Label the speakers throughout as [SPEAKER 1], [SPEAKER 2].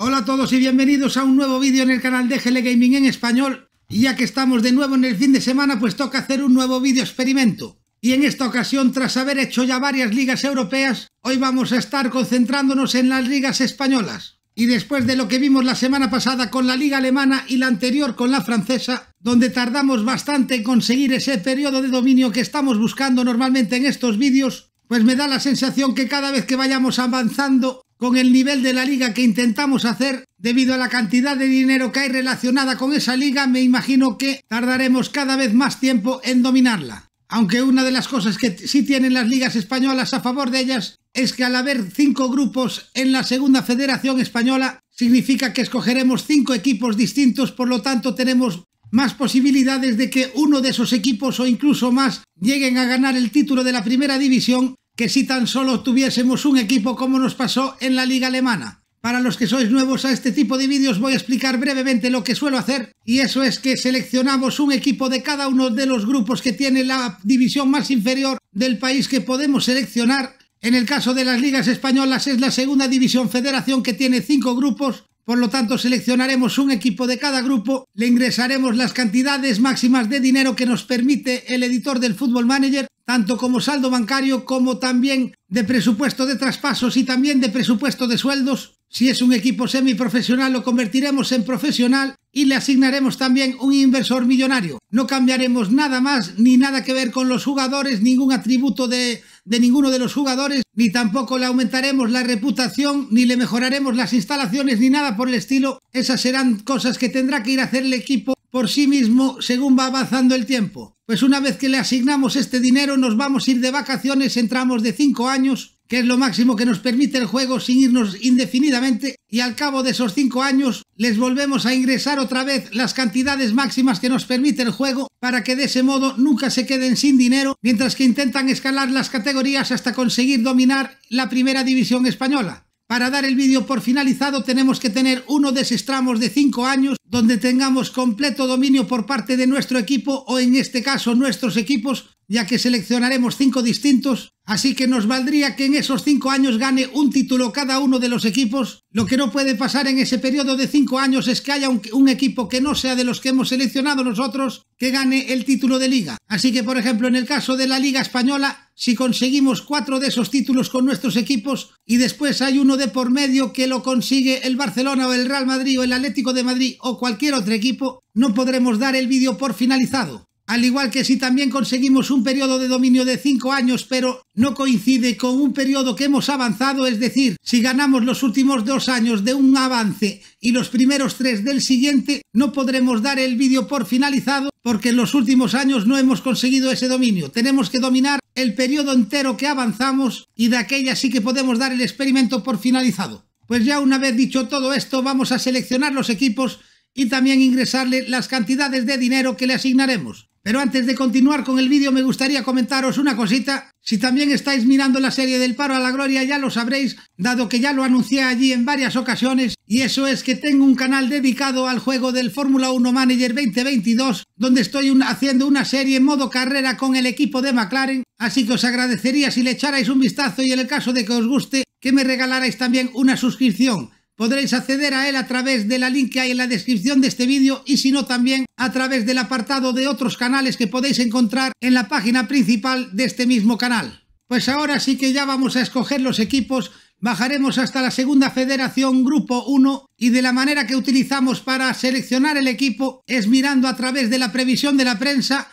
[SPEAKER 1] Hola a todos y bienvenidos a un nuevo vídeo en el canal de GL Gaming en español. Y ya que estamos de nuevo en el fin de semana, pues toca hacer un nuevo vídeo experimento. Y en esta ocasión, tras haber hecho ya varias ligas europeas, hoy vamos a estar concentrándonos en las ligas españolas. Y después de lo que vimos la semana pasada con la liga alemana y la anterior con la francesa, donde tardamos bastante en conseguir ese periodo de dominio que estamos buscando normalmente en estos vídeos, pues me da la sensación que cada vez que vayamos avanzando con el nivel de la liga que intentamos hacer, debido a la cantidad de dinero que hay relacionada con esa liga, me imagino que tardaremos cada vez más tiempo en dominarla. Aunque una de las cosas que sí tienen las ligas españolas a favor de ellas es que al haber cinco grupos en la segunda federación española, significa que escogeremos cinco equipos distintos, por lo tanto tenemos más posibilidades de que uno de esos equipos o incluso más lleguen a ganar el título de la primera división que si tan solo tuviésemos un equipo como nos pasó en la liga alemana. Para los que sois nuevos a este tipo de vídeos voy a explicar brevemente lo que suelo hacer y eso es que seleccionamos un equipo de cada uno de los grupos que tiene la división más inferior del país que podemos seleccionar. En el caso de las ligas españolas es la segunda división federación que tiene cinco grupos por lo tanto, seleccionaremos un equipo de cada grupo, le ingresaremos las cantidades máximas de dinero que nos permite el editor del Football Manager tanto como saldo bancario como también de presupuesto de traspasos y también de presupuesto de sueldos. Si es un equipo semiprofesional lo convertiremos en profesional y le asignaremos también un inversor millonario. No cambiaremos nada más ni nada que ver con los jugadores, ningún atributo de de ninguno de los jugadores, ni tampoco le aumentaremos la reputación, ni le mejoraremos las instalaciones, ni nada por el estilo. Esas serán cosas que tendrá que ir a hacer el equipo por sí mismo según va avanzando el tiempo. Pues una vez que le asignamos este dinero nos vamos a ir de vacaciones entramos de 5 años que es lo máximo que nos permite el juego sin irnos indefinidamente, y al cabo de esos 5 años les volvemos a ingresar otra vez las cantidades máximas que nos permite el juego para que de ese modo nunca se queden sin dinero, mientras que intentan escalar las categorías hasta conseguir dominar la primera división española. Para dar el vídeo por finalizado tenemos que tener uno de esos tramos de 5 años donde tengamos completo dominio por parte de nuestro equipo o en este caso nuestros equipos ya que seleccionaremos cinco distintos, así que nos valdría que en esos cinco años gane un título cada uno de los equipos. Lo que no puede pasar en ese periodo de cinco años es que haya un, equipo que no sea de los que hemos seleccionado nosotros que gane el título de liga. Así que, por ejemplo, en el caso de la Liga Española, si conseguimos cuatro de esos títulos con nuestros equipos y después hay uno de por medio que lo consigue el Barcelona o el Real Madrid o el Atlético de Madrid o cualquier otro equipo, no podremos dar el vídeo por finalizado. Al igual que si también conseguimos un periodo de dominio de 5 años, pero no coincide con un periodo que hemos avanzado, es decir, si ganamos los últimos 2 años de un avance y los primeros tres del siguiente, no podremos dar el vídeo por finalizado porque en los últimos años no hemos conseguido ese dominio. Tenemos que dominar el periodo entero que avanzamos y de aquella sí que podemos dar el experimento por finalizado. Pues ya una vez dicho todo esto, vamos a seleccionar los equipos y también ingresarle las cantidades de dinero que le asignaremos. Pero antes de continuar con el vídeo me gustaría comentaros una cosita. Si también estáis mirando la serie del paro a la gloria ya lo sabréis, dado que ya lo anuncié allí en varias ocasiones, y eso es que tengo un canal dedicado al juego del Fórmula 1 Manager 2022, donde estoy haciendo una serie en modo carrera con el equipo de McLaren, así que os agradecería si le echarais un vistazo y en el caso de que os guste, que me regalarais también una suscripción. Podréis acceder a él a través de la link que hay en la descripción de este vídeo y si no también a través del apartado de otros canales que podéis encontrar en la página principal de este mismo canal. Pues ahora sí que ya vamos a escoger los equipos, bajaremos hasta la segunda federación grupo 1 y de la manera que utilizamos para seleccionar el equipo es mirando a través de la previsión de la prensa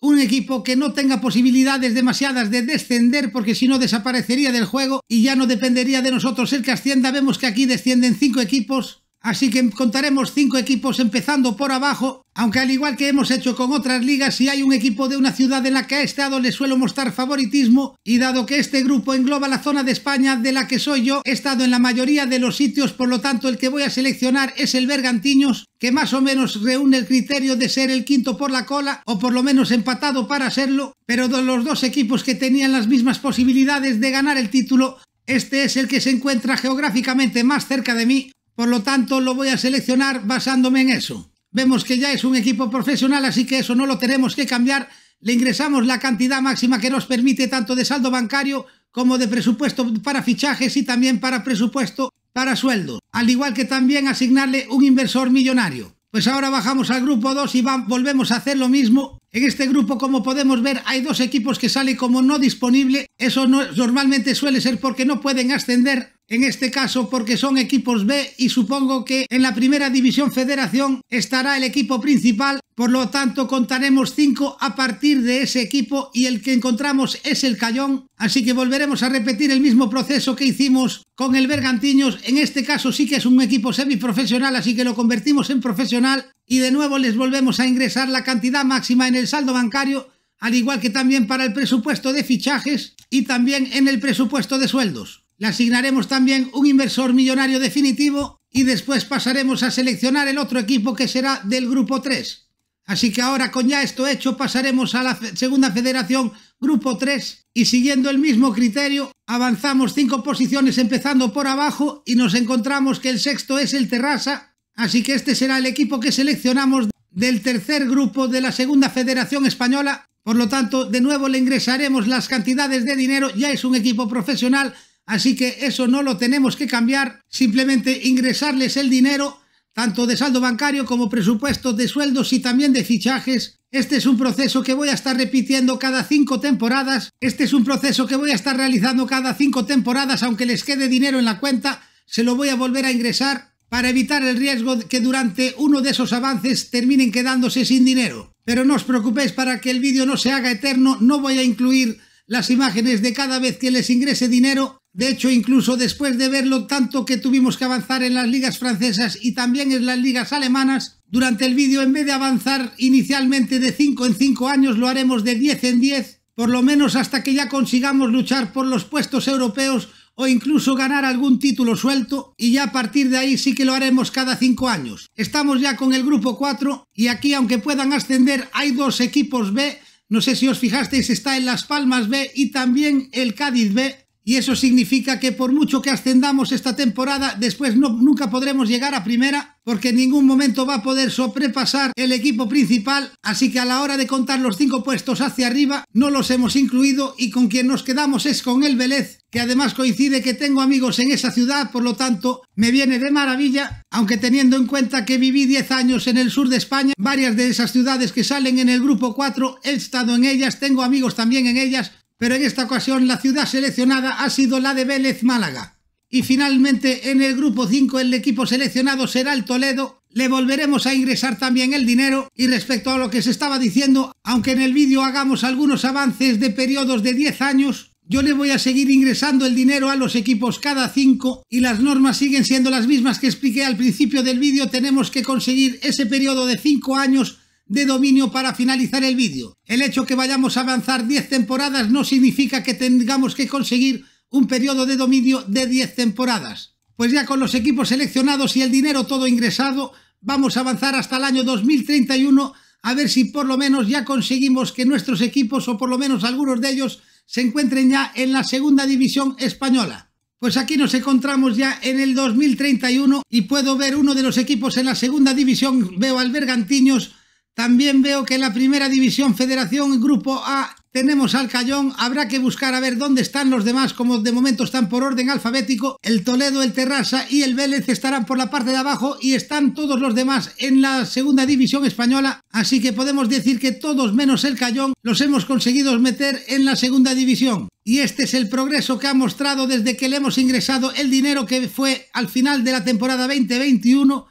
[SPEAKER 1] un equipo que no tenga posibilidades demasiadas de descender porque si no desaparecería del juego y ya no dependería de nosotros el que ascienda. Vemos que aquí descienden cinco equipos Así que contaremos cinco equipos empezando por abajo, aunque al igual que hemos hecho con otras ligas, si hay un equipo de una ciudad en la que ha estado le suelo mostrar favoritismo y dado que este grupo engloba la zona de España de la que soy yo, he estado en la mayoría de los sitios, por lo tanto el que voy a seleccionar es el Bergantiños, que más o menos reúne el criterio de ser el quinto por la cola o por lo menos empatado para serlo, pero de los dos equipos que tenían las mismas posibilidades de ganar el título, este es el que se encuentra geográficamente más cerca de mí, por lo tanto, lo voy a seleccionar basándome en eso. Vemos que ya es un equipo profesional, así que eso no lo tenemos que cambiar. Le ingresamos la cantidad máxima que nos permite tanto de saldo bancario como de presupuesto para fichajes y también para presupuesto para sueldos. Al igual que también asignarle un inversor millonario. Pues ahora bajamos al grupo 2 y volvemos a hacer lo mismo. En este grupo, como podemos ver, hay dos equipos que salen como no disponible. Eso normalmente suele ser porque no pueden ascender en este caso porque son equipos B y supongo que en la primera división federación estará el equipo principal, por lo tanto contaremos 5 a partir de ese equipo y el que encontramos es el Cayón, así que volveremos a repetir el mismo proceso que hicimos con el Bergantiños, en este caso sí que es un equipo semiprofesional, así que lo convertimos en profesional y de nuevo les volvemos a ingresar la cantidad máxima en el saldo bancario, al igual que también para el presupuesto de fichajes y también en el presupuesto de sueldos. Le asignaremos también un inversor millonario definitivo y después pasaremos a seleccionar el otro equipo que será del grupo 3. Así que ahora con ya esto hecho pasaremos a la segunda federación grupo 3 y siguiendo el mismo criterio avanzamos cinco posiciones empezando por abajo y nos encontramos que el sexto es el Terrassa, así que este será el equipo que seleccionamos del tercer grupo de la segunda federación española por lo tanto, de nuevo le ingresaremos las cantidades de dinero, ya es un equipo profesional, Así que eso no lo tenemos que cambiar, simplemente ingresarles el dinero, tanto de saldo bancario como presupuesto de sueldos y también de fichajes. Este es un proceso que voy a estar repitiendo cada cinco temporadas. Este es un proceso que voy a estar realizando cada cinco temporadas, aunque les quede dinero en la cuenta, se lo voy a volver a ingresar para evitar el riesgo que durante uno de esos avances terminen quedándose sin dinero. Pero no os preocupéis para que el vídeo no se haga eterno, no voy a incluir las imágenes de cada vez que les ingrese dinero, de hecho, incluso después de verlo tanto que tuvimos que avanzar en las ligas francesas y también en las ligas alemanas, durante el vídeo en vez de avanzar inicialmente de 5 en 5 años, lo haremos de 10 en 10, por lo menos hasta que ya consigamos luchar por los puestos europeos o incluso ganar algún título suelto y ya a partir de ahí sí que lo haremos cada 5 años. Estamos ya con el grupo 4 y aquí aunque puedan ascender hay dos equipos B, no sé si os fijasteis está en Las Palmas B y también el Cádiz B, y eso significa que por mucho que ascendamos esta temporada, después nunca podremos llegar a primera porque en ningún momento va a poder sobrepasar el equipo principal, así que a la hora de contar los cinco puestos hacia arriba no los hemos incluido y con quien nos quedamos es con el Vélez, que además coincide que tengo amigos en esa ciudad, por lo tanto me viene de maravilla, aunque teniendo en cuenta que viví 10 años en el sur de España, varias de esas ciudades que salen en el grupo 4 he estado en ellas, tengo amigos también en ellas, pero en esta ocasión la ciudad seleccionada ha sido la de Vélez Málaga. Y finalmente en el grupo 5 el equipo seleccionado será el Toledo, le volveremos a ingresar también el dinero y respecto a lo que se estaba diciendo, aunque en el vídeo hagamos algunos avances de periodos de 10 años, yo le voy a seguir ingresando el dinero a los equipos cada 5 y las normas siguen siendo las mismas que expliqué al principio del vídeo, tenemos que conseguir ese periodo de 5 años de dominio para finalizar el vídeo. El hecho que vayamos a avanzar 10 temporadas no significa que tengamos que conseguir un periodo de dominio de 10 temporadas. Pues ya con los equipos seleccionados y el dinero todo ingresado, vamos a avanzar hasta el año 2031 a ver si por lo menos ya conseguimos que nuestros equipos o por lo menos algunos de ellos se encuentren ya en la segunda división española. Pues aquí nos encontramos ya en el 2031 y puedo ver uno de los equipos en la segunda división, veo albergantiños también veo que en la primera división Federación Grupo A tenemos al Cayón, habrá que buscar a ver dónde están los demás, como de momento están por orden alfabético, el Toledo, el Terrassa y el Vélez estarán por la parte de abajo y están todos los demás en la segunda división española, así que podemos decir que todos menos el Cayón los hemos conseguido meter en la segunda división. Y este es el progreso que ha mostrado desde que le hemos ingresado el dinero que fue al final de la temporada 2021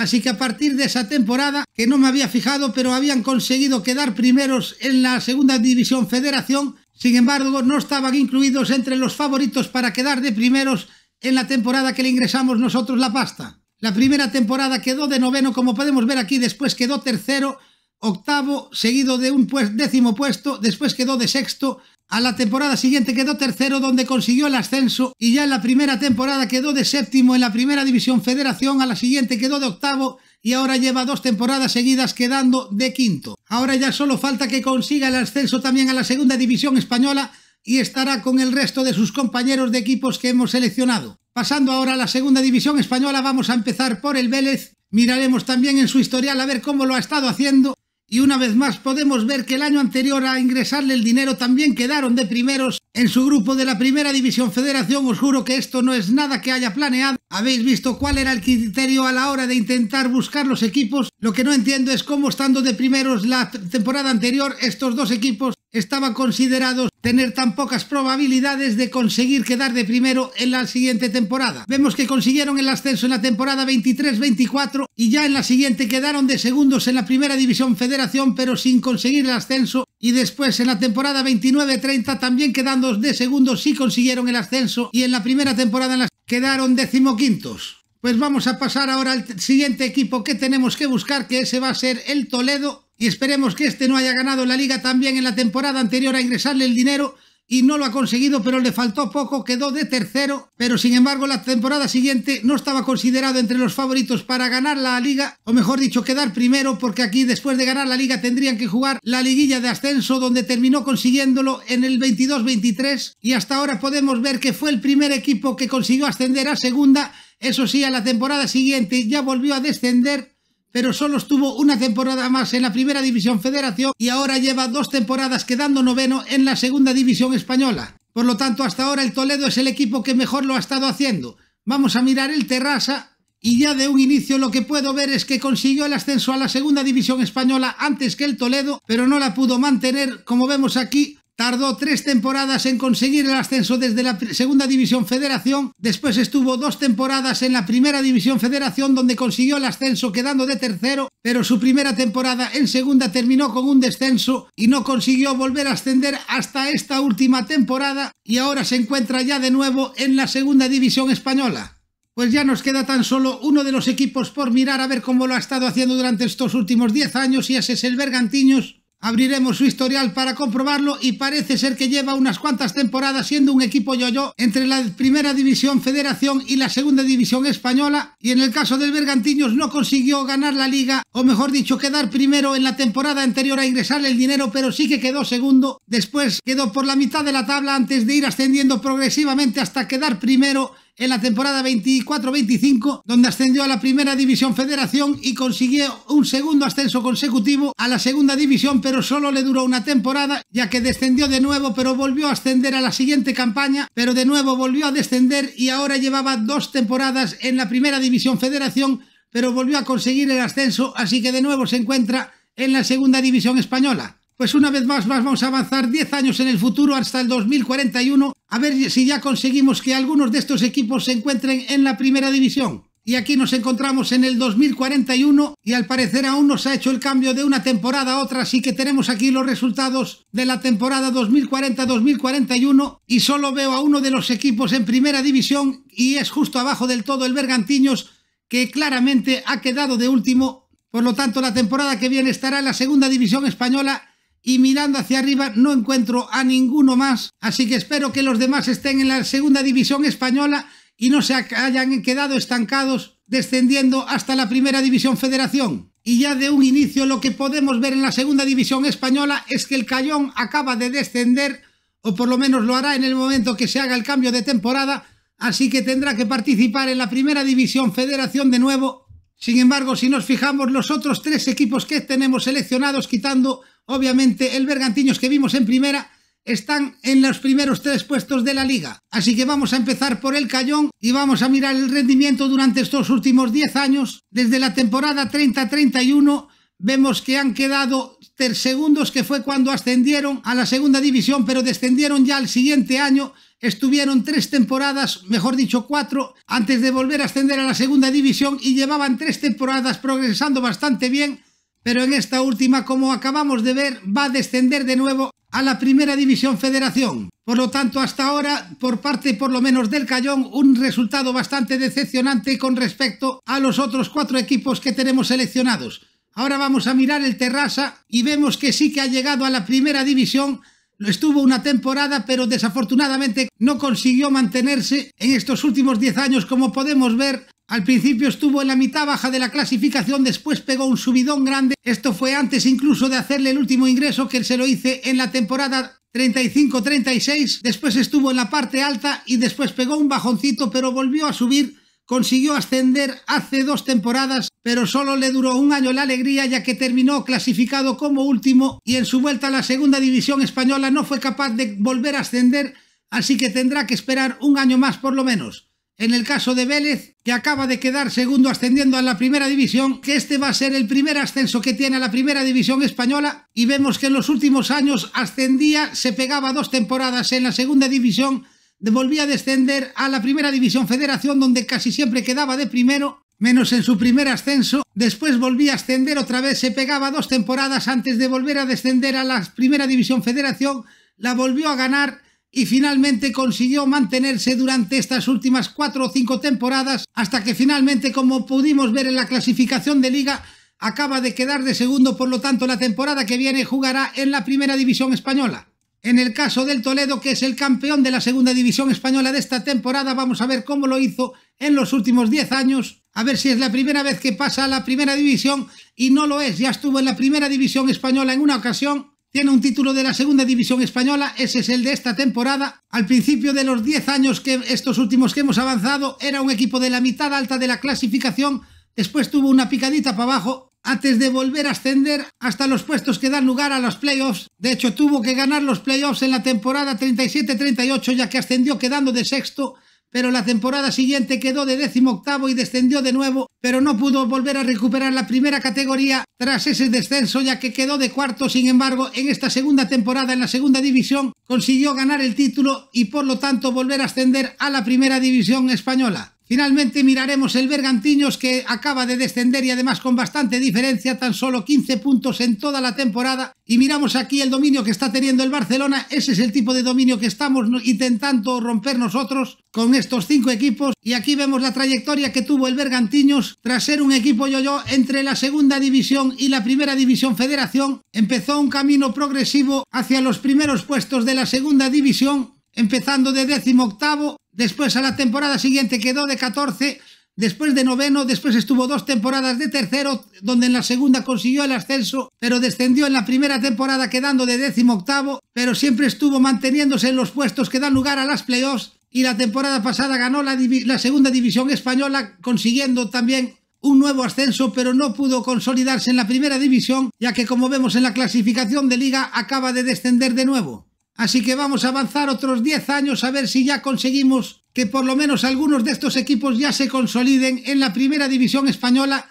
[SPEAKER 1] Así que a partir de esa temporada, que no me había fijado, pero habían conseguido quedar primeros en la segunda división federación, sin embargo no estaban incluidos entre los favoritos para quedar de primeros en la temporada que le ingresamos nosotros la pasta. La primera temporada quedó de noveno, como podemos ver aquí, después quedó tercero, octavo, seguido de un décimo puesto, después quedó de sexto, a la temporada siguiente quedó tercero donde consiguió el ascenso y ya en la primera temporada quedó de séptimo en la primera división federación, a la siguiente quedó de octavo y ahora lleva dos temporadas seguidas quedando de quinto. Ahora ya solo falta que consiga el ascenso también a la segunda división española y estará con el resto de sus compañeros de equipos que hemos seleccionado. Pasando ahora a la segunda división española vamos a empezar por el Vélez, miraremos también en su historial a ver cómo lo ha estado haciendo y una vez más podemos ver que el año anterior a ingresarle el dinero también quedaron de primeros en su grupo de la Primera División Federación. Os juro que esto no es nada que haya planeado. Habéis visto cuál era el criterio a la hora de intentar buscar los equipos. Lo que no entiendo es cómo estando de primeros la temporada anterior estos dos equipos estaban considerados tener tan pocas probabilidades de conseguir quedar de primero en la siguiente temporada. Vemos que consiguieron el ascenso en la temporada 23-24 y ya en la siguiente quedaron de segundos en la primera división federación pero sin conseguir el ascenso y después en la temporada 29-30 también quedando de segundos sí consiguieron el ascenso y en la primera temporada quedaron decimoquintos. Pues vamos a pasar ahora al siguiente equipo que tenemos que buscar que ese va a ser el Toledo y esperemos que este no haya ganado la liga también en la temporada anterior a ingresarle el dinero y no lo ha conseguido, pero le faltó poco, quedó de tercero, pero sin embargo la temporada siguiente no estaba considerado entre los favoritos para ganar la liga, o mejor dicho, quedar primero, porque aquí después de ganar la liga tendrían que jugar la liguilla de ascenso, donde terminó consiguiéndolo en el 22-23, y hasta ahora podemos ver que fue el primer equipo que consiguió ascender a segunda, eso sí, a la temporada siguiente ya volvió a descender, pero solo estuvo una temporada más en la Primera División Federación y ahora lleva dos temporadas quedando noveno en la Segunda División Española. Por lo tanto, hasta ahora el Toledo es el equipo que mejor lo ha estado haciendo. Vamos a mirar el Terrassa y ya de un inicio lo que puedo ver es que consiguió el ascenso a la Segunda División Española antes que el Toledo, pero no la pudo mantener, como vemos aquí, Tardó tres temporadas en conseguir el ascenso desde la Segunda División Federación, después estuvo dos temporadas en la Primera División Federación donde consiguió el ascenso quedando de tercero, pero su primera temporada en Segunda terminó con un descenso y no consiguió volver a ascender hasta esta última temporada y ahora se encuentra ya de nuevo en la Segunda División Española. Pues ya nos queda tan solo uno de los equipos por mirar a ver cómo lo ha estado haciendo durante estos últimos 10 años y ese es el Bergantiños, Abriremos su historial para comprobarlo y parece ser que lleva unas cuantas temporadas siendo un equipo yo-yo entre la Primera División Federación y la Segunda División Española y en el caso del Bergantiños no consiguió ganar la liga o mejor dicho quedar primero en la temporada anterior a ingresar el dinero pero sí que quedó segundo, después quedó por la mitad de la tabla antes de ir ascendiendo progresivamente hasta quedar primero en la temporada 24-25, donde ascendió a la Primera División Federación y consiguió un segundo ascenso consecutivo a la Segunda División, pero solo le duró una temporada, ya que descendió de nuevo, pero volvió a ascender a la siguiente campaña, pero de nuevo volvió a descender y ahora llevaba dos temporadas en la Primera División Federación, pero volvió a conseguir el ascenso, así que de nuevo se encuentra en la Segunda División Española. Pues una vez más, vamos a avanzar 10 años en el futuro hasta el 2041, a ver si ya conseguimos que algunos de estos equipos se encuentren en la primera división. Y aquí nos encontramos en el 2041 y al parecer aún nos ha hecho el cambio de una temporada a otra, así que tenemos aquí los resultados de la temporada 2040-2041 y solo veo a uno de los equipos en primera división y es justo abajo del todo el Bergantiños que claramente ha quedado de último. Por lo tanto, la temporada que viene estará en la segunda división española y mirando hacia arriba no encuentro a ninguno más, así que espero que los demás estén en la segunda división española y no se hayan quedado estancados descendiendo hasta la primera división federación. Y ya de un inicio lo que podemos ver en la segunda división española es que el Cayón acaba de descender, o por lo menos lo hará en el momento que se haga el cambio de temporada, así que tendrá que participar en la primera división federación de nuevo. Sin embargo, si nos fijamos, los otros tres equipos que tenemos seleccionados, quitando Obviamente, el Bergantiños que vimos en primera están en los primeros tres puestos de la liga. Así que vamos a empezar por el Cayón y vamos a mirar el rendimiento durante estos últimos 10 años. Desde la temporada 30-31 vemos que han quedado segundos que fue cuando ascendieron a la segunda división, pero descendieron ya al siguiente año. Estuvieron tres temporadas, mejor dicho cuatro, antes de volver a ascender a la segunda división y llevaban tres temporadas progresando bastante bien pero en esta última, como acabamos de ver, va a descender de nuevo a la Primera División Federación. Por lo tanto, hasta ahora, por parte por lo menos del Cayón, un resultado bastante decepcionante con respecto a los otros cuatro equipos que tenemos seleccionados. Ahora vamos a mirar el Terrassa y vemos que sí que ha llegado a la Primera División. Lo Estuvo una temporada, pero desafortunadamente no consiguió mantenerse en estos últimos 10 años, como podemos ver, al principio estuvo en la mitad baja de la clasificación, después pegó un subidón grande. Esto fue antes incluso de hacerle el último ingreso que se lo hice en la temporada 35-36. Después estuvo en la parte alta y después pegó un bajoncito, pero volvió a subir. Consiguió ascender hace dos temporadas, pero solo le duró un año la alegría ya que terminó clasificado como último y en su vuelta a la segunda división española no fue capaz de volver a ascender, así que tendrá que esperar un año más por lo menos. En el caso de Vélez, que acaba de quedar segundo ascendiendo a la primera división, que este va a ser el primer ascenso que tiene a la primera división española y vemos que en los últimos años ascendía, se pegaba dos temporadas en la segunda división, volvía a descender a la primera división federación donde casi siempre quedaba de primero, menos en su primer ascenso, después volvía a ascender otra vez, se pegaba dos temporadas antes de volver a descender a la primera división federación, la volvió a ganar y finalmente consiguió mantenerse durante estas últimas cuatro o cinco temporadas hasta que finalmente, como pudimos ver en la clasificación de liga, acaba de quedar de segundo, por lo tanto la temporada que viene jugará en la primera división española. En el caso del Toledo, que es el campeón de la segunda división española de esta temporada, vamos a ver cómo lo hizo en los últimos 10 años, a ver si es la primera vez que pasa a la primera división y no lo es, ya estuvo en la primera división española en una ocasión tiene un título de la segunda división española, ese es el de esta temporada. Al principio de los 10 años que estos últimos que hemos avanzado, era un equipo de la mitad alta de la clasificación, después tuvo una picadita para abajo antes de volver a ascender hasta los puestos que dan lugar a los playoffs. De hecho, tuvo que ganar los playoffs en la temporada 37-38 ya que ascendió quedando de sexto pero la temporada siguiente quedó de décimo octavo y descendió de nuevo, pero no pudo volver a recuperar la primera categoría tras ese descenso ya que quedó de cuarto, sin embargo, en esta segunda temporada en la segunda división consiguió ganar el título y por lo tanto volver a ascender a la primera división española. Finalmente miraremos el Bergantiños que acaba de descender y además con bastante diferencia, tan solo 15 puntos en toda la temporada. Y miramos aquí el dominio que está teniendo el Barcelona, ese es el tipo de dominio que estamos intentando romper nosotros con estos cinco equipos. Y aquí vemos la trayectoria que tuvo el Bergantiños tras ser un equipo yo-yo entre la segunda división y la primera división federación. Empezó un camino progresivo hacia los primeros puestos de la segunda división empezando de décimo octavo Después a la temporada siguiente quedó de 14, después de noveno, después estuvo dos temporadas de tercero, donde en la segunda consiguió el ascenso, pero descendió en la primera temporada quedando de décimo octavo, pero siempre estuvo manteniéndose en los puestos que dan lugar a las playoffs y la temporada pasada ganó la segunda división española consiguiendo también un nuevo ascenso, pero no pudo consolidarse en la primera división, ya que como vemos en la clasificación de liga acaba de descender de nuevo. Así que vamos a avanzar otros 10 años a ver si ya conseguimos que por lo menos algunos de estos equipos ya se consoliden en la primera división española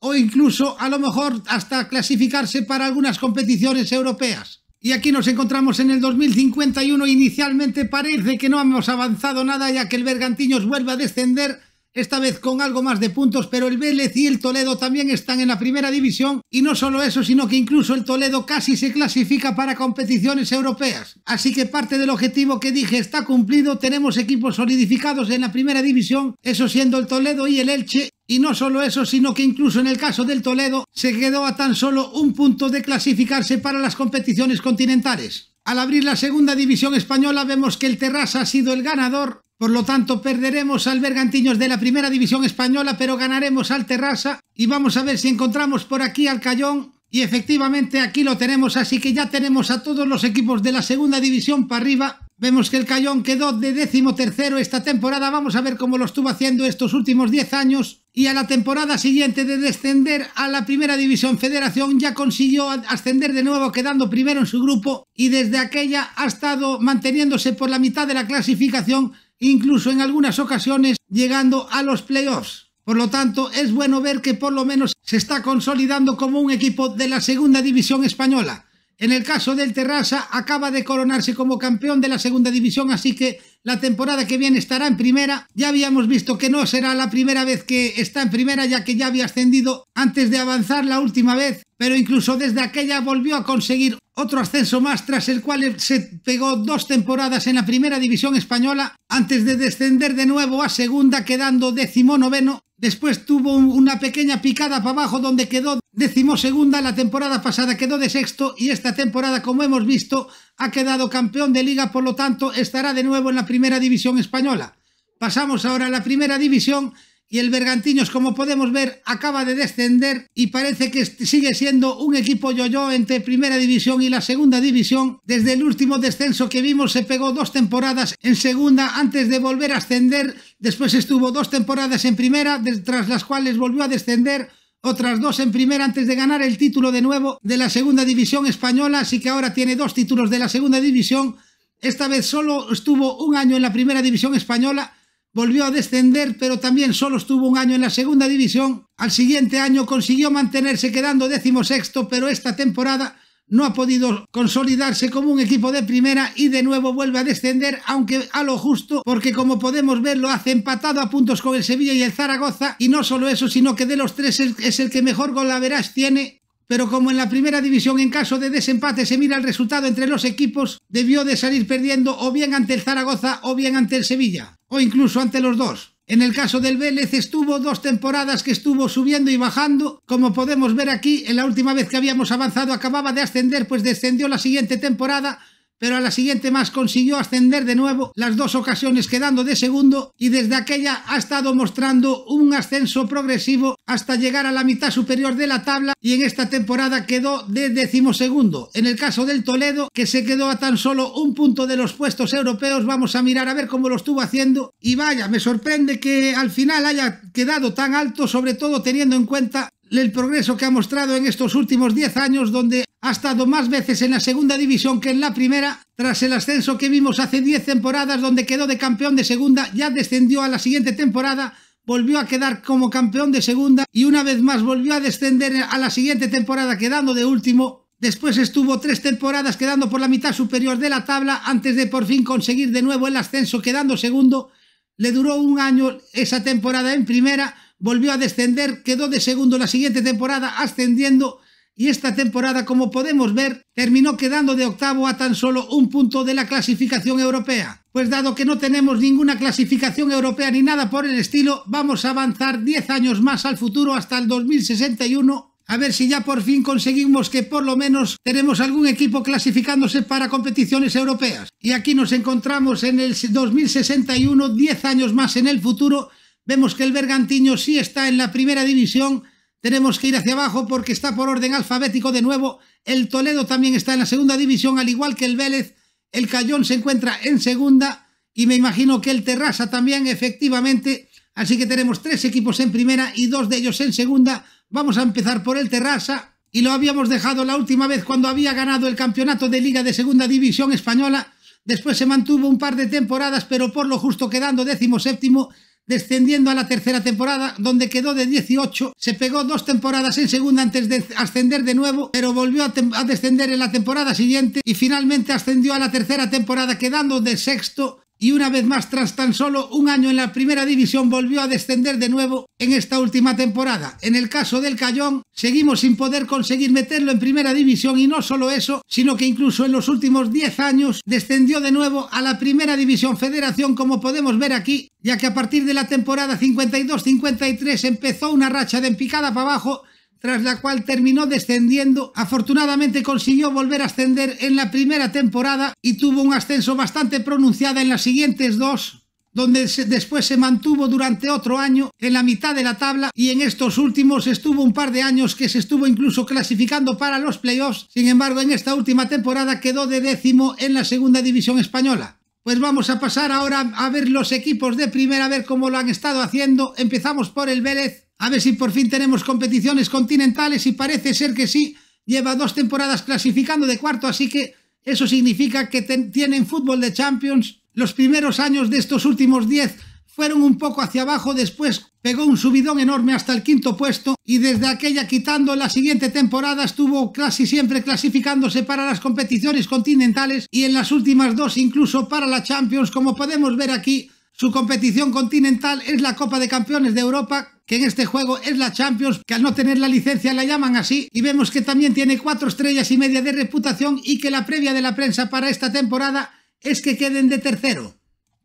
[SPEAKER 1] o incluso a lo mejor hasta clasificarse para algunas competiciones europeas. Y aquí nos encontramos en el 2051, inicialmente parece que no hemos avanzado nada ya que el Bergantiños vuelve a descender esta vez con algo más de puntos, pero el Vélez y el Toledo también están en la primera división y no solo eso, sino que incluso el Toledo casi se clasifica para competiciones europeas. Así que parte del objetivo que dije está cumplido, tenemos equipos solidificados en la primera división, eso siendo el Toledo y el Elche. Y no solo eso, sino que incluso en el caso del Toledo se quedó a tan solo un punto de clasificarse para las competiciones continentales. Al abrir la segunda división española vemos que el Terrassa ha sido el ganador por lo tanto, perderemos al Bergantiños de la Primera División Española, pero ganaremos al Terrassa y vamos a ver si encontramos por aquí al Cayón. Y efectivamente aquí lo tenemos, así que ya tenemos a todos los equipos de la Segunda División para arriba. Vemos que el Cayón quedó de décimo tercero esta temporada, vamos a ver cómo lo estuvo haciendo estos últimos 10 años. Y a la temporada siguiente de descender a la Primera División Federación ya consiguió ascender de nuevo quedando primero en su grupo y desde aquella ha estado manteniéndose por la mitad de la clasificación incluso en algunas ocasiones llegando a los playoffs. Por lo tanto, es bueno ver que por lo menos se está consolidando como un equipo de la segunda división española. En el caso del Terrassa, acaba de coronarse como campeón de la segunda división, así que la temporada que viene estará en primera. Ya habíamos visto que no será la primera vez que está en primera, ya que ya había ascendido antes de avanzar la última vez, pero incluso desde aquella volvió a conseguir otro ascenso más, tras el cual se pegó dos temporadas en la primera división española, antes de descender de nuevo a segunda, quedando noveno. Después tuvo una pequeña picada para abajo donde quedó decimosegunda la temporada pasada, quedó de sexto y esta temporada, como hemos visto, ha quedado campeón de liga, por lo tanto estará de nuevo en la primera división española. Pasamos ahora a la primera división y el Bergantiños, como podemos ver, acaba de descender y parece que sigue siendo un equipo yo-yo entre Primera División y la Segunda División. Desde el último descenso que vimos se pegó dos temporadas en Segunda antes de volver a ascender, después estuvo dos temporadas en Primera, tras las cuales volvió a descender otras dos en primera antes de ganar el título de nuevo de la segunda división española, así que ahora tiene dos títulos de la segunda división. Esta vez solo estuvo un año en la primera división española volvió a descender, pero también solo estuvo un año en la segunda división. Al siguiente año consiguió mantenerse quedando sexto, pero esta temporada no ha podido consolidarse como un equipo de primera y de nuevo vuelve a descender, aunque a lo justo, porque como podemos ver lo hace empatado a puntos con el Sevilla y el Zaragoza, y no solo eso, sino que de los tres es el que mejor golaveras tiene pero como en la primera división en caso de desempate se mira el resultado entre los equipos, debió de salir perdiendo o bien ante el Zaragoza o bien ante el Sevilla, o incluso ante los dos. En el caso del Vélez estuvo dos temporadas que estuvo subiendo y bajando, como podemos ver aquí, en la última vez que habíamos avanzado acababa de ascender pues descendió la siguiente temporada pero a la siguiente más consiguió ascender de nuevo las dos ocasiones quedando de segundo y desde aquella ha estado mostrando un ascenso progresivo hasta llegar a la mitad superior de la tabla y en esta temporada quedó de decimosegundo. En el caso del Toledo, que se quedó a tan solo un punto de los puestos europeos, vamos a mirar a ver cómo lo estuvo haciendo y vaya, me sorprende que al final haya quedado tan alto, sobre todo teniendo en cuenta el progreso que ha mostrado en estos últimos 10 años, donde ha estado más veces en la segunda división que en la primera, tras el ascenso que vimos hace 10 temporadas, donde quedó de campeón de segunda, ya descendió a la siguiente temporada, volvió a quedar como campeón de segunda y una vez más volvió a descender a la siguiente temporada quedando de último. Después estuvo tres temporadas quedando por la mitad superior de la tabla antes de por fin conseguir de nuevo el ascenso quedando segundo. Le duró un año esa temporada en primera, volvió a descender, quedó de segundo la siguiente temporada ascendiendo y esta temporada, como podemos ver, terminó quedando de octavo a tan solo un punto de la clasificación europea. Pues dado que no tenemos ninguna clasificación europea ni nada por el estilo, vamos a avanzar 10 años más al futuro hasta el 2061 a ver si ya por fin conseguimos que por lo menos tenemos algún equipo clasificándose para competiciones europeas. Y aquí nos encontramos en el 2061, 10 años más en el futuro, Vemos que el Bergantiño sí está en la primera división. Tenemos que ir hacia abajo porque está por orden alfabético de nuevo. El Toledo también está en la segunda división, al igual que el Vélez. El Cayón se encuentra en segunda y me imagino que el Terrassa también, efectivamente. Así que tenemos tres equipos en primera y dos de ellos en segunda. Vamos a empezar por el Terrassa y lo habíamos dejado la última vez cuando había ganado el campeonato de Liga de Segunda División Española. Después se mantuvo un par de temporadas, pero por lo justo quedando décimo séptimo descendiendo a la tercera temporada, donde quedó de 18, se pegó dos temporadas en segunda antes de ascender de nuevo, pero volvió a, descender en la temporada siguiente y finalmente ascendió a la tercera temporada quedando de sexto y una vez más tras tan solo un año en la primera división volvió a descender de nuevo en esta última temporada. En el caso del Cayón, seguimos sin poder conseguir meterlo en primera división y no solo eso, sino que incluso en los últimos 10 años descendió de nuevo a la primera división federación como podemos ver aquí, ya que a partir de la temporada 52-53 empezó una racha de empicada para abajo tras la cual terminó descendiendo, afortunadamente consiguió volver a ascender en la primera temporada y tuvo un ascenso bastante pronunciado en las siguientes dos, donde después se mantuvo durante otro año en la mitad de la tabla y en estos últimos estuvo un par de años que se estuvo incluso clasificando para los playoffs, sin embargo en esta última temporada quedó de décimo en la segunda división española. Pues vamos a pasar ahora a ver los equipos de primera, a ver cómo lo han estado haciendo. Empezamos por el Vélez, a ver si por fin tenemos competiciones continentales y parece ser que sí. Lleva dos temporadas clasificando de cuarto, así que eso significa que tienen fútbol de Champions. Los primeros años de estos últimos 10 fueron un poco hacia abajo, después pegó un subidón enorme hasta el quinto puesto y desde aquella quitando la siguiente temporada estuvo casi siempre clasificándose para las competiciones continentales y en las últimas dos incluso para la Champions, como podemos ver aquí, su competición continental es la Copa de Campeones de Europa que en este juego es la Champions, que al no tener la licencia la llaman así, y vemos que también tiene cuatro estrellas y media de reputación y que la previa de la prensa para esta temporada es que queden de tercero.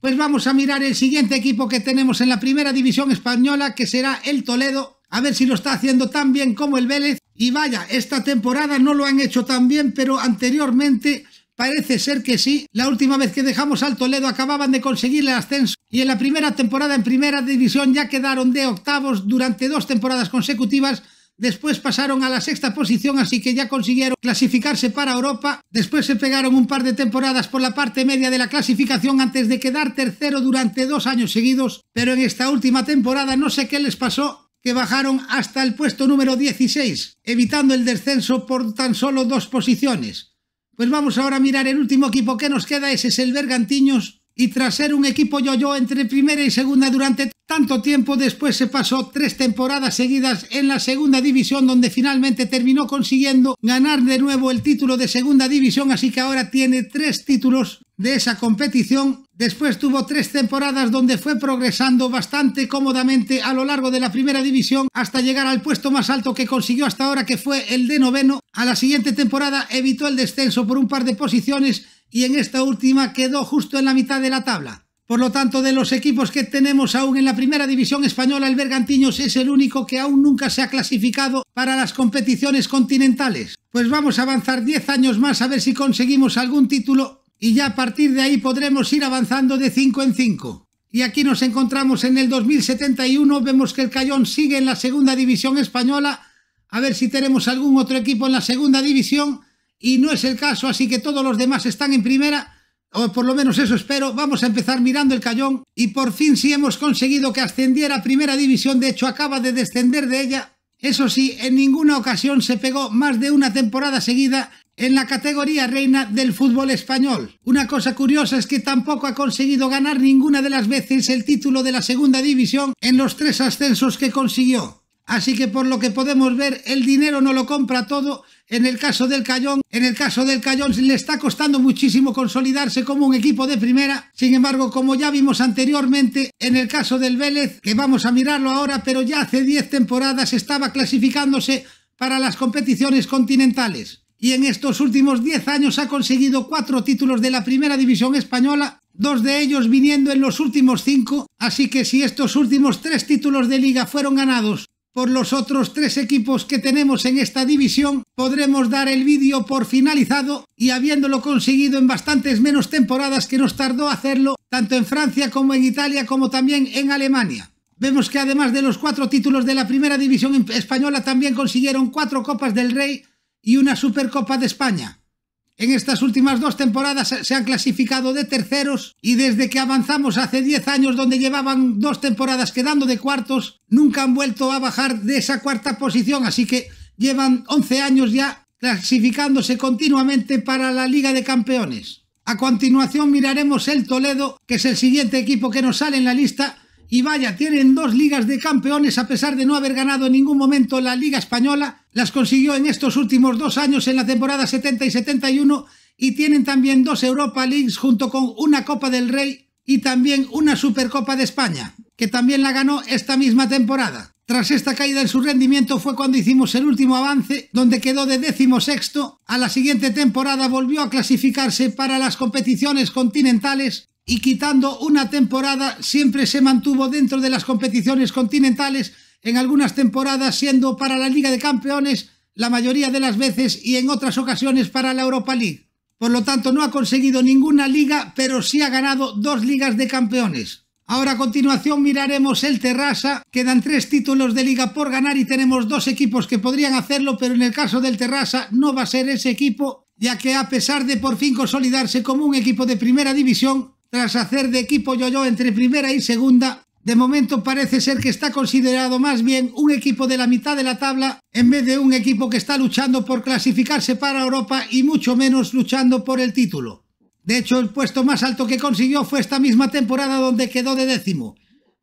[SPEAKER 1] Pues vamos a mirar el siguiente equipo que tenemos en la primera división española, que será el Toledo, a ver si lo está haciendo tan bien como el Vélez. Y vaya, esta temporada no lo han hecho tan bien, pero anteriormente Parece ser que sí. La última vez que dejamos al Toledo acababan de conseguir el ascenso y en la primera temporada en primera división ya quedaron de octavos durante dos temporadas consecutivas. Después pasaron a la sexta posición, así que ya consiguieron clasificarse para Europa. Después se pegaron un par de temporadas por la parte media de la clasificación antes de quedar tercero durante dos años seguidos. Pero en esta última temporada no sé qué les pasó, que bajaron hasta el puesto número 16, evitando el descenso por tan solo dos posiciones. Pues vamos ahora a mirar el último equipo que nos queda, ese es el Bergantiños, y tras ser un equipo yo-yo entre primera y segunda durante tanto tiempo después se pasó tres temporadas seguidas en la segunda división donde finalmente terminó consiguiendo ganar de nuevo el título de segunda división, así que ahora tiene tres títulos de esa competición. Después tuvo tres temporadas donde fue progresando bastante cómodamente a lo largo de la primera división hasta llegar al puesto más alto que consiguió hasta ahora que fue el de noveno. A la siguiente temporada evitó el descenso por un par de posiciones y en esta última quedó justo en la mitad de la tabla. Por lo tanto, de los equipos que tenemos aún en la primera división española, el Bergantiños es el único que aún nunca se ha clasificado para las competiciones continentales. Pues vamos a avanzar 10 años más a ver si conseguimos algún título y ya a partir de ahí podremos ir avanzando de 5 en 5. Y aquí nos encontramos en el 2071, vemos que el Cayón sigue en la segunda división española, a ver si tenemos algún otro equipo en la segunda división, y no es el caso, así que todos los demás están en primera, o por lo menos eso espero. Vamos a empezar mirando el cayón. Y por fin sí hemos conseguido que ascendiera a primera división. De hecho, acaba de descender de ella. Eso sí, en ninguna ocasión se pegó más de una temporada seguida en la categoría reina del fútbol español. Una cosa curiosa es que tampoco ha conseguido ganar ninguna de las veces el título de la segunda división en los tres ascensos que consiguió. Así que por lo que podemos ver, el dinero no lo compra todo en el caso del Cayón, en el caso del Cayón le está costando muchísimo consolidarse como un equipo de primera. Sin embargo, como ya vimos anteriormente, en el caso del Vélez, que vamos a mirarlo ahora, pero ya hace 10 temporadas estaba clasificándose para las competiciones continentales. Y en estos últimos 10 años ha conseguido 4 títulos de la Primera División Española, dos de ellos viniendo en los últimos 5, así que si estos últimos 3 títulos de liga fueron ganados por los otros tres equipos que tenemos en esta división, podremos dar el vídeo por finalizado y habiéndolo conseguido en bastantes menos temporadas que nos tardó hacerlo, tanto en Francia como en Italia como también en Alemania. Vemos que además de los cuatro títulos de la primera división española también consiguieron cuatro copas del Rey y una Supercopa de España. En estas últimas dos temporadas se han clasificado de terceros y desde que avanzamos hace 10 años donde llevaban dos temporadas quedando de cuartos, nunca han vuelto a bajar de esa cuarta posición, así que llevan 11 años ya clasificándose continuamente para la Liga de Campeones. A continuación miraremos el Toledo, que es el siguiente equipo que nos sale en la lista y vaya, tienen dos ligas de campeones a pesar de no haber ganado en ningún momento la Liga Española. Las consiguió en estos últimos dos años en la temporada 70 y 71 y tienen también dos Europa Leagues junto con una Copa del Rey y también una Supercopa de España, que también la ganó esta misma temporada. Tras esta caída en su rendimiento fue cuando hicimos el último avance, donde quedó de décimo sexto. A la siguiente temporada volvió a clasificarse para las competiciones continentales y quitando una temporada siempre se mantuvo dentro de las competiciones continentales, en algunas temporadas siendo para la Liga de Campeones la mayoría de las veces y en otras ocasiones para la Europa League. Por lo tanto, no ha conseguido ninguna liga, pero sí ha ganado dos ligas de campeones. Ahora a continuación miraremos el Terrassa. Quedan tres títulos de liga por ganar y tenemos dos equipos que podrían hacerlo, pero en el caso del Terrassa no va a ser ese equipo, ya que a pesar de por fin consolidarse como un equipo de primera división, tras hacer de equipo yo-yo entre primera y segunda, de momento parece ser que está considerado más bien un equipo de la mitad de la tabla en vez de un equipo que está luchando por clasificarse para Europa y mucho menos luchando por el título. De hecho, el puesto más alto que consiguió fue esta misma temporada donde quedó de décimo.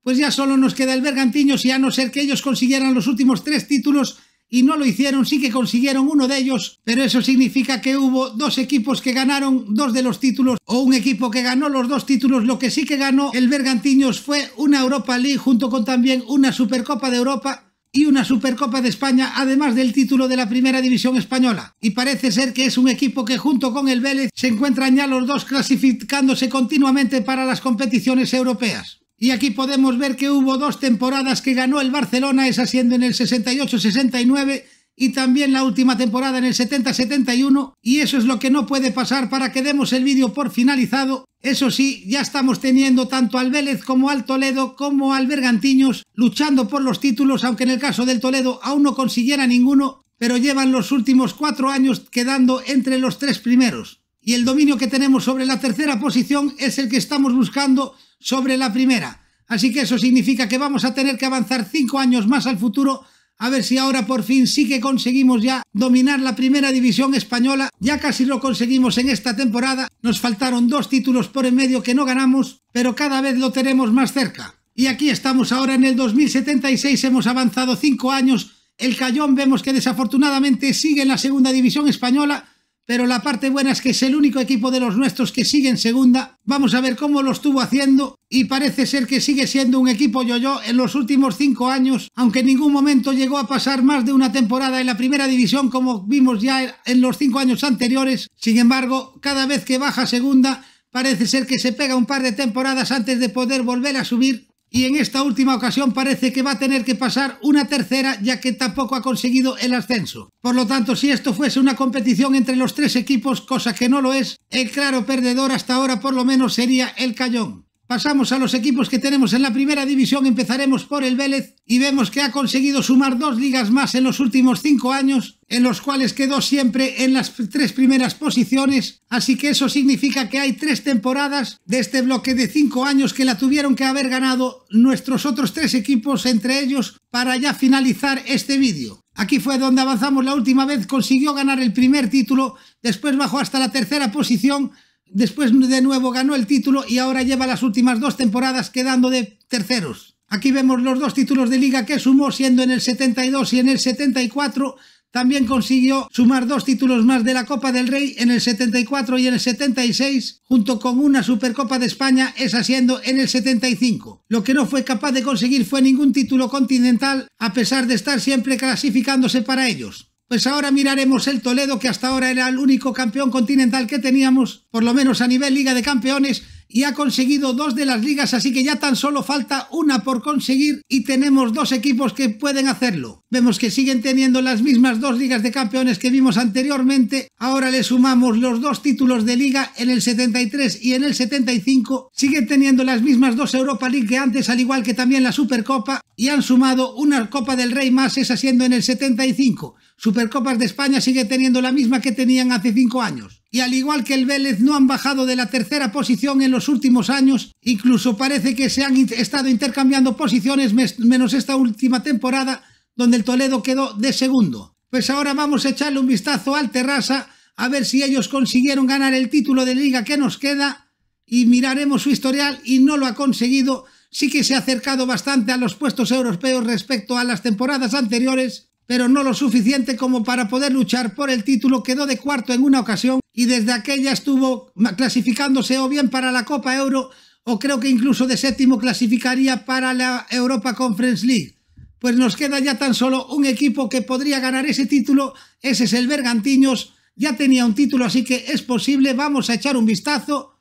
[SPEAKER 1] Pues ya solo nos queda el Bergantino si a no ser que ellos consiguieran los últimos tres títulos, y no lo hicieron, sí que consiguieron uno de ellos, pero eso significa que hubo dos equipos que ganaron dos de los títulos o un equipo que ganó los dos títulos. Lo que sí que ganó el Bergantiños fue una Europa League junto con también una Supercopa de Europa y una Supercopa de España, además del título de la Primera División Española. Y parece ser que es un equipo que junto con el Vélez se encuentran ya los dos clasificándose continuamente para las competiciones europeas. Y aquí podemos ver que hubo dos temporadas que ganó el Barcelona, esa siendo en el 68-69 y también la última temporada en el 70-71 y eso es lo que no puede pasar para que demos el vídeo por finalizado. Eso sí, ya estamos teniendo tanto al Vélez como al Toledo como al Bergantiños luchando por los títulos, aunque en el caso del Toledo aún no consiguiera ninguno, pero llevan los últimos cuatro años quedando entre los tres primeros. Y el dominio que tenemos sobre la tercera posición es el que estamos buscando sobre la primera. Así que eso significa que vamos a tener que avanzar cinco años más al futuro a ver si ahora por fin sí que conseguimos ya dominar la primera división española. Ya casi lo conseguimos en esta temporada. Nos faltaron dos títulos por en medio que no ganamos, pero cada vez lo tenemos más cerca. Y aquí estamos ahora en el 2076, hemos avanzado cinco años. El Cayón vemos que desafortunadamente sigue en la segunda división española, pero la parte buena es que es el único equipo de los nuestros que sigue en segunda. Vamos a ver cómo lo estuvo haciendo y parece ser que sigue siendo un equipo yo-yo en los últimos cinco años, aunque en ningún momento llegó a pasar más de una temporada en la primera división como vimos ya en los cinco años anteriores. Sin embargo, cada vez que baja segunda, parece ser que se pega un par de temporadas antes de poder volver a subir y en esta última ocasión parece que va a tener que pasar una tercera ya que tampoco ha conseguido el ascenso. Por lo tanto, si esto fuese una competición entre los tres equipos, cosa que no lo es, el claro perdedor hasta ahora por lo menos sería el Cayón. Pasamos a los equipos que tenemos en la primera división, empezaremos por el Vélez y vemos que ha conseguido sumar dos ligas más en los últimos cinco años en los cuales quedó siempre en las tres primeras posiciones, así que eso significa que hay tres temporadas de este bloque de cinco años que la tuvieron que haber ganado nuestros otros tres equipos, entre ellos, para ya finalizar este vídeo. Aquí fue donde avanzamos la última vez, consiguió ganar el primer título, después bajó hasta la tercera posición, después de nuevo ganó el título y ahora lleva las últimas dos temporadas quedando de terceros. Aquí vemos los dos títulos de liga que sumó siendo en el 72 y en el 74, también consiguió sumar dos títulos más de la Copa del Rey en el 74 y en el 76, junto con una Supercopa de España, esa siendo en el 75. Lo que no fue capaz de conseguir fue ningún título continental, a pesar de estar siempre clasificándose para ellos. Pues ahora miraremos el Toledo, que hasta ahora era el único campeón continental que teníamos, por lo menos a nivel Liga de Campeones, y ha conseguido dos de las ligas, así que ya tan solo falta una por conseguir y tenemos dos equipos que pueden hacerlo. Vemos que siguen teniendo las mismas dos ligas de campeones que vimos anteriormente, ahora le sumamos los dos títulos de liga en el 73 y en el 75, siguen teniendo las mismas dos Europa League que antes, al igual que también la Supercopa, y han sumado una Copa del Rey más, esa siendo en el 75. Supercopas de España sigue teniendo la misma que tenían hace cinco años. Y al igual que el Vélez, no han bajado de la tercera posición en los últimos años. Incluso parece que se han estado intercambiando posiciones, menos esta última temporada, donde el Toledo quedó de segundo. Pues ahora vamos a echarle un vistazo al Terrasa, a ver si ellos consiguieron ganar el título de liga que nos queda. Y miraremos su historial y no lo ha conseguido sí que se ha acercado bastante a los puestos europeos respecto a las temporadas anteriores, pero no lo suficiente como para poder luchar por el título. Quedó de cuarto en una ocasión y desde aquella estuvo clasificándose o bien para la Copa Euro o creo que incluso de séptimo clasificaría para la Europa Conference League. Pues nos queda ya tan solo un equipo que podría ganar ese título, ese es el Bergantiños, ya tenía un título así que es posible, vamos a echar un vistazo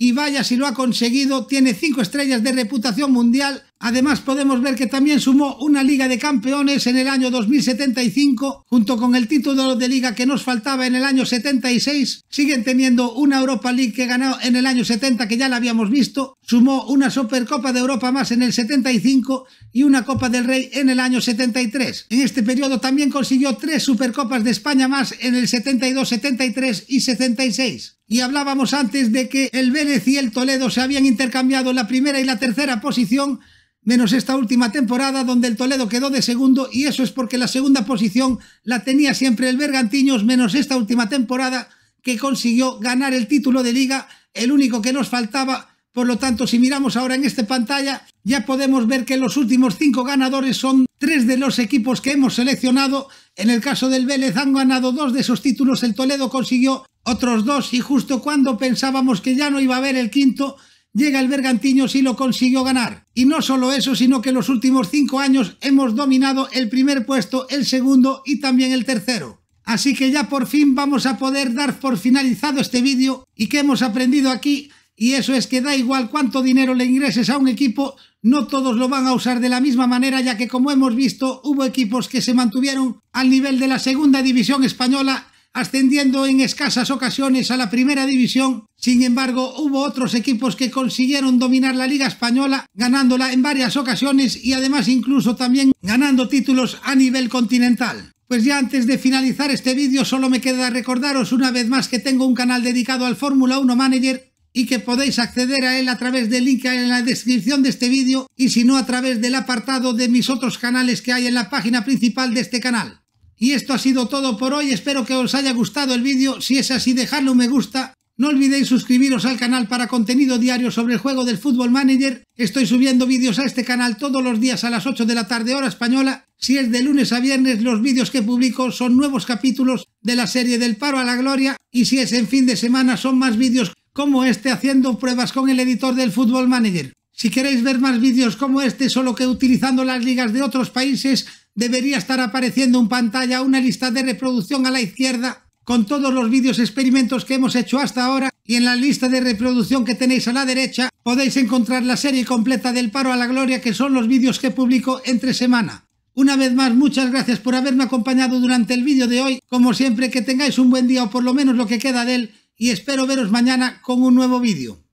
[SPEAKER 1] y vaya si lo ha conseguido, tiene cinco estrellas de reputación mundial Además podemos ver que también sumó una Liga de Campeones en el año 2075, junto con el título de liga que nos faltaba en el año 76, siguen teniendo una Europa League que ganó en el año 70 que ya la habíamos visto, sumó una Supercopa de Europa más en el 75 y una Copa del Rey en el año 73. En este periodo también consiguió tres Supercopas de España más en el 72, 73 y 76. Y hablábamos antes de que el Vélez y el Toledo se habían intercambiado la primera y la tercera posición menos esta última temporada donde el Toledo quedó de segundo y eso es porque la segunda posición la tenía siempre el Bergantiños, menos esta última temporada que consiguió ganar el título de liga, el único que nos faltaba. Por lo tanto, si miramos ahora en esta pantalla, ya podemos ver que los últimos cinco ganadores son tres de los equipos que hemos seleccionado. En el caso del Vélez han ganado dos de esos títulos, el Toledo consiguió otros dos y justo cuando pensábamos que ya no iba a haber el quinto, llega el bergantiño y lo consiguió ganar. Y no solo eso, sino que los últimos cinco años hemos dominado el primer puesto, el segundo y también el tercero. Así que ya por fin vamos a poder dar por finalizado este vídeo y que hemos aprendido aquí y eso es que da igual cuánto dinero le ingreses a un equipo, no todos lo van a usar de la misma manera, ya que como hemos visto, hubo equipos que se mantuvieron al nivel de la segunda división española ascendiendo en escasas ocasiones a la primera división, sin embargo hubo otros equipos que consiguieron dominar la liga española, ganándola en varias ocasiones y además incluso también ganando títulos a nivel continental. Pues ya antes de finalizar este vídeo solo me queda recordaros una vez más que tengo un canal dedicado al Fórmula 1 Manager y que podéis acceder a él a través del link en la descripción de este vídeo y si no a través del apartado de mis otros canales que hay en la página principal de este canal. Y esto ha sido todo por hoy, espero que os haya gustado el vídeo, si es así dejadle un me gusta, no olvidéis suscribiros al canal para contenido diario sobre el juego del Fútbol Manager. Estoy subiendo vídeos a este canal todos los días a las 8 de la tarde hora española. Si es de lunes a viernes, los vídeos que publico son nuevos capítulos de la serie del Paro a la Gloria. Y si es en fin de semana, son más vídeos como este haciendo pruebas con el editor del Fútbol Manager. Si queréis ver más vídeos como este, solo que utilizando las ligas de otros países, debería estar apareciendo en pantalla una lista de reproducción a la izquierda con todos los vídeos experimentos que hemos hecho hasta ahora y en la lista de reproducción que tenéis a la derecha podéis encontrar la serie completa del paro a la gloria que son los vídeos que publico entre semana. Una vez más muchas gracias por haberme acompañado durante el vídeo de hoy, como siempre que tengáis un buen día o por lo menos lo que queda de él y espero veros mañana con un nuevo vídeo.